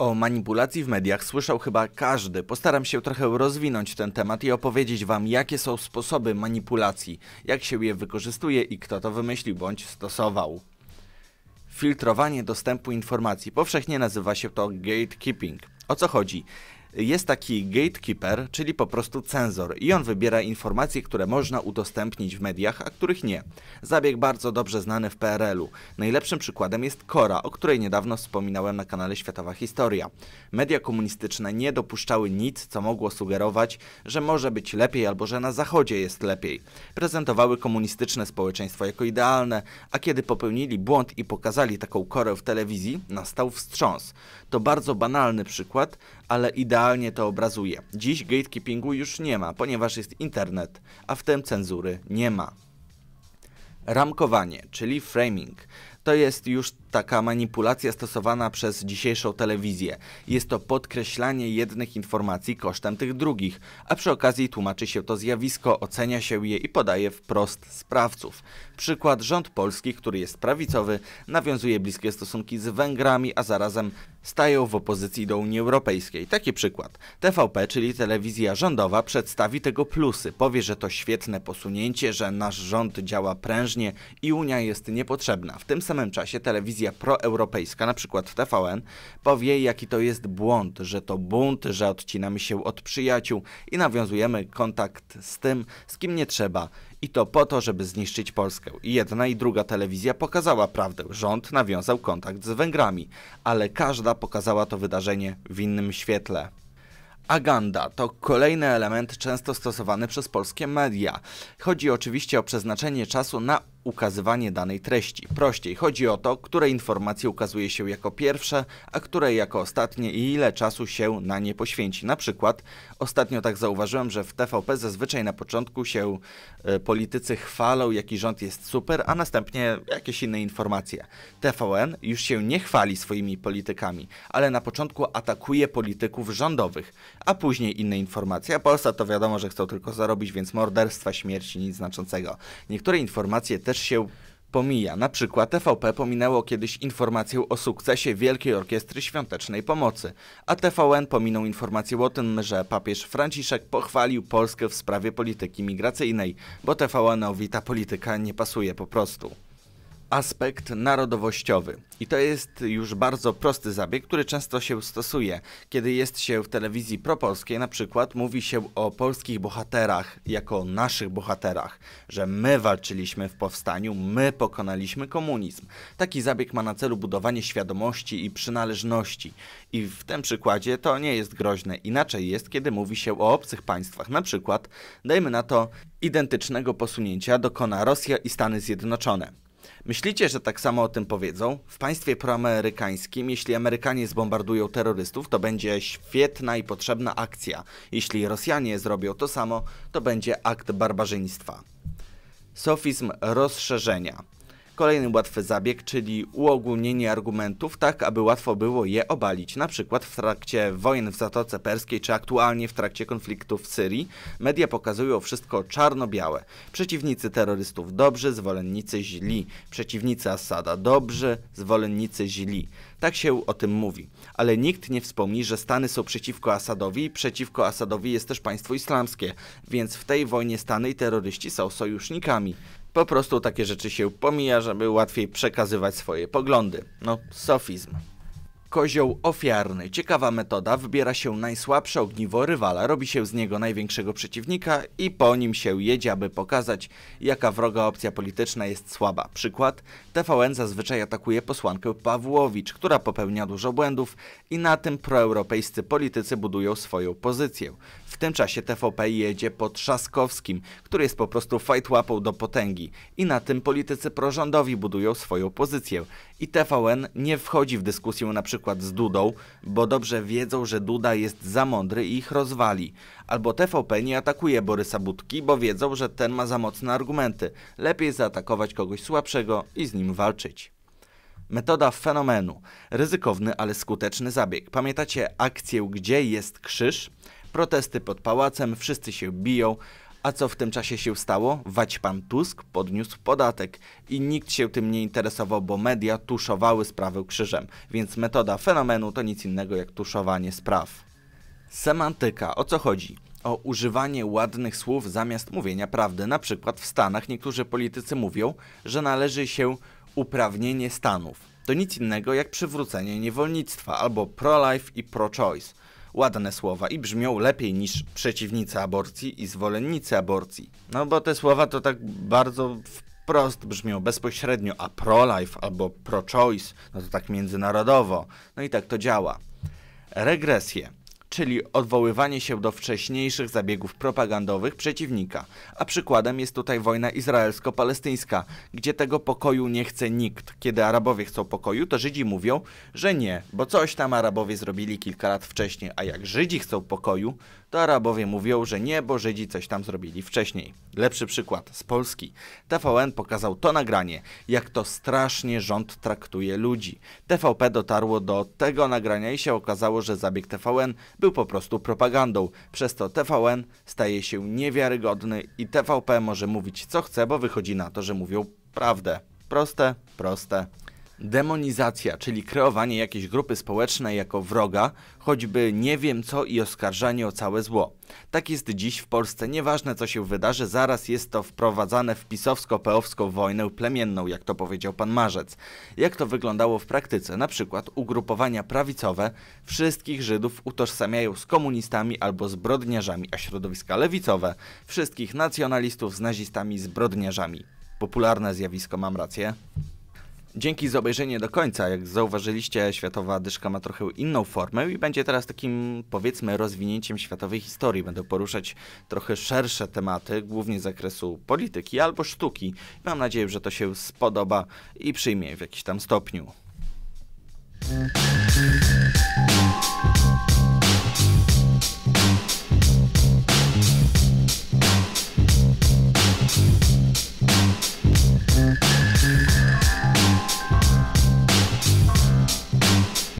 O manipulacji w mediach słyszał chyba każdy. Postaram się trochę rozwinąć ten temat i opowiedzieć Wam, jakie są sposoby manipulacji, jak się je wykorzystuje i kto to wymyślił bądź stosował. Filtrowanie dostępu informacji powszechnie nazywa się to gatekeeping. O co chodzi? jest taki gatekeeper, czyli po prostu cenzor i on wybiera informacje, które można udostępnić w mediach, a których nie. Zabieg bardzo dobrze znany w PRL-u. Najlepszym przykładem jest Kora, o której niedawno wspominałem na kanale Światowa Historia. Media komunistyczne nie dopuszczały nic, co mogło sugerować, że może być lepiej albo że na zachodzie jest lepiej. Prezentowały komunistyczne społeczeństwo jako idealne, a kiedy popełnili błąd i pokazali taką Korę w telewizji, nastał wstrząs. To bardzo banalny przykład, ale idealny idealnie to obrazuje. Dziś gatekeepingu już nie ma, ponieważ jest internet, a w tym cenzury nie ma. Ramkowanie, czyli framing, to jest już taka manipulacja stosowana przez dzisiejszą telewizję. Jest to podkreślanie jednych informacji kosztem tych drugich, a przy okazji tłumaczy się to zjawisko, ocenia się je i podaje wprost sprawców. Przykład rząd polski, który jest prawicowy, nawiązuje bliskie stosunki z Węgrami, a zarazem stają w opozycji do Unii Europejskiej. Taki przykład. TVP, czyli telewizja rządowa, przedstawi tego plusy. Powie, że to świetne posunięcie, że nasz rząd działa prężnie i Unia jest niepotrzebna. W tym samym czasie telewizja telewizja proeuropejska, na przykład TVN, powie, jaki to jest błąd, że to bunt, że odcinamy się od przyjaciół i nawiązujemy kontakt z tym, z kim nie trzeba. I to po to, żeby zniszczyć Polskę. I jedna i druga telewizja pokazała prawdę. Rząd nawiązał kontakt z Węgrami, ale każda pokazała to wydarzenie w innym świetle. Aganda to kolejny element często stosowany przez polskie media. Chodzi oczywiście o przeznaczenie czasu na ukazywanie danej treści. Prościej chodzi o to, które informacje ukazuje się jako pierwsze, a które jako ostatnie i ile czasu się na nie poświęci. Na przykład ostatnio tak zauważyłem, że w TVP zazwyczaj na początku się e, politycy chwalą, jaki rząd jest super, a następnie jakieś inne informacje. TVN już się nie chwali swoimi politykami, ale na początku atakuje polityków rządowych, a później inne informacje. A Polsa to wiadomo, że chcą tylko zarobić, więc morderstwa, śmierci, nic znaczącego. Niektóre informacje też też się pomija. Na przykład TVP pominęło kiedyś informację o sukcesie Wielkiej Orkiestry Świątecznej Pomocy, a TVN pominął informację o tym, że papież Franciszek pochwalił Polskę w sprawie polityki migracyjnej, bo TVN-owi ta polityka nie pasuje po prostu aspekt narodowościowy. I to jest już bardzo prosty zabieg, który często się stosuje. Kiedy jest się w telewizji propolskiej, na przykład mówi się o polskich bohaterach jako o naszych bohaterach, że my walczyliśmy w powstaniu, my pokonaliśmy komunizm. Taki zabieg ma na celu budowanie świadomości i przynależności. I w tym przykładzie to nie jest groźne. Inaczej jest, kiedy mówi się o obcych państwach. Na przykład, dajmy na to, identycznego posunięcia dokona Rosja i Stany Zjednoczone. Myślicie, że tak samo o tym powiedzą? W państwie proamerykańskim, jeśli Amerykanie zbombardują terrorystów, to będzie świetna i potrzebna akcja. Jeśli Rosjanie zrobią to samo, to będzie akt barbarzyństwa. Sofizm rozszerzenia. Kolejny łatwy zabieg, czyli uogólnienie argumentów tak, aby łatwo było je obalić, na przykład w trakcie wojen w Zatoce Perskiej czy aktualnie w trakcie konfliktu w Syrii, media pokazują wszystko czarno-białe. Przeciwnicy terrorystów dobrzy, zwolennicy źli. Przeciwnicy Assada dobrzy, zwolennicy źli. Tak się o tym mówi. Ale nikt nie wspomni, że Stany są przeciwko Assadowi i przeciwko Assadowi jest też państwo islamskie, więc w tej wojnie Stany i terroryści są sojusznikami. Po prostu takie rzeczy się pomija, żeby łatwiej przekazywać swoje poglądy. No, sofizm. Kozioł ofiarny. Ciekawa metoda, wybiera się najsłabsze ogniwo rywala, robi się z niego największego przeciwnika i po nim się jedzie, aby pokazać, jaka wroga opcja polityczna jest słaba. Przykład, TVN zazwyczaj atakuje posłankę Pawłowicz, która popełnia dużo błędów i na tym proeuropejscy politycy budują swoją pozycję. W tym czasie TVP jedzie po Trzaskowskim, który jest po prostu fajtłapą do potęgi i na tym politycy prorządowi budują swoją pozycję i TVN nie wchodzi w dyskusję na przykład z Dudą, bo dobrze wiedzą, że Duda jest za mądry i ich rozwali. Albo TVP nie atakuje Borysa Budki, bo wiedzą, że ten ma za mocne argumenty. Lepiej zaatakować kogoś słabszego i z nim walczyć. Metoda fenomenu. Ryzykowny, ale skuteczny zabieg. Pamiętacie akcję Gdzie jest krzyż? Protesty pod pałacem, wszyscy się biją. A co w tym czasie się stało? Wać pan Tusk podniósł podatek i nikt się tym nie interesował, bo media tuszowały sprawę krzyżem, więc metoda fenomenu to nic innego jak tuszowanie spraw. Semantyka. O co chodzi? o używanie ładnych słów zamiast mówienia prawdy. Na przykład w Stanach niektórzy politycy mówią, że należy się uprawnienie Stanów. To nic innego jak przywrócenie niewolnictwa albo pro-life i pro-choice ładne słowa i brzmią lepiej niż przeciwnicy aborcji i zwolennicy aborcji. No bo te słowa to tak bardzo wprost brzmią bezpośrednio, a pro-life albo pro-choice, no to tak międzynarodowo. No i tak to działa. Regresje czyli odwoływanie się do wcześniejszych zabiegów propagandowych przeciwnika. A przykładem jest tutaj wojna izraelsko-palestyńska, gdzie tego pokoju nie chce nikt. Kiedy Arabowie chcą pokoju, to Żydzi mówią, że nie, bo coś tam Arabowie zrobili kilka lat wcześniej, a jak Żydzi chcą pokoju, to Arabowie mówią, że nie, bo Żydzi coś tam zrobili wcześniej. Lepszy przykład z Polski. TVN pokazał to nagranie, jak to strasznie rząd traktuje ludzi. TVP dotarło do tego nagrania i się okazało, że zabieg TVN był po prostu propagandą. Przez to TVN staje się niewiarygodny i TVP może mówić co chce, bo wychodzi na to, że mówią prawdę. Proste, proste. Demonizacja, czyli kreowanie jakiejś grupy społecznej jako wroga, choćby nie wiem co i oskarżanie o całe zło. Tak jest dziś w Polsce, nieważne co się wydarzy, zaraz jest to wprowadzane w pisowsko-peowską wojnę plemienną, jak to powiedział pan Marzec. Jak to wyglądało w praktyce? Na przykład ugrupowania prawicowe wszystkich Żydów utożsamiają z komunistami albo zbrodniarzami, a środowiska lewicowe wszystkich nacjonalistów z nazistami zbrodniarzami. Popularne zjawisko, mam rację. Dzięki za obejrzenie do końca. Jak zauważyliście, światowa dyszka ma trochę inną formę i będzie teraz takim, powiedzmy, rozwinięciem światowej historii. Będę poruszać trochę szersze tematy, głównie z zakresu polityki albo sztuki. Mam nadzieję, że to się spodoba i przyjmie w jakiś tam stopniu.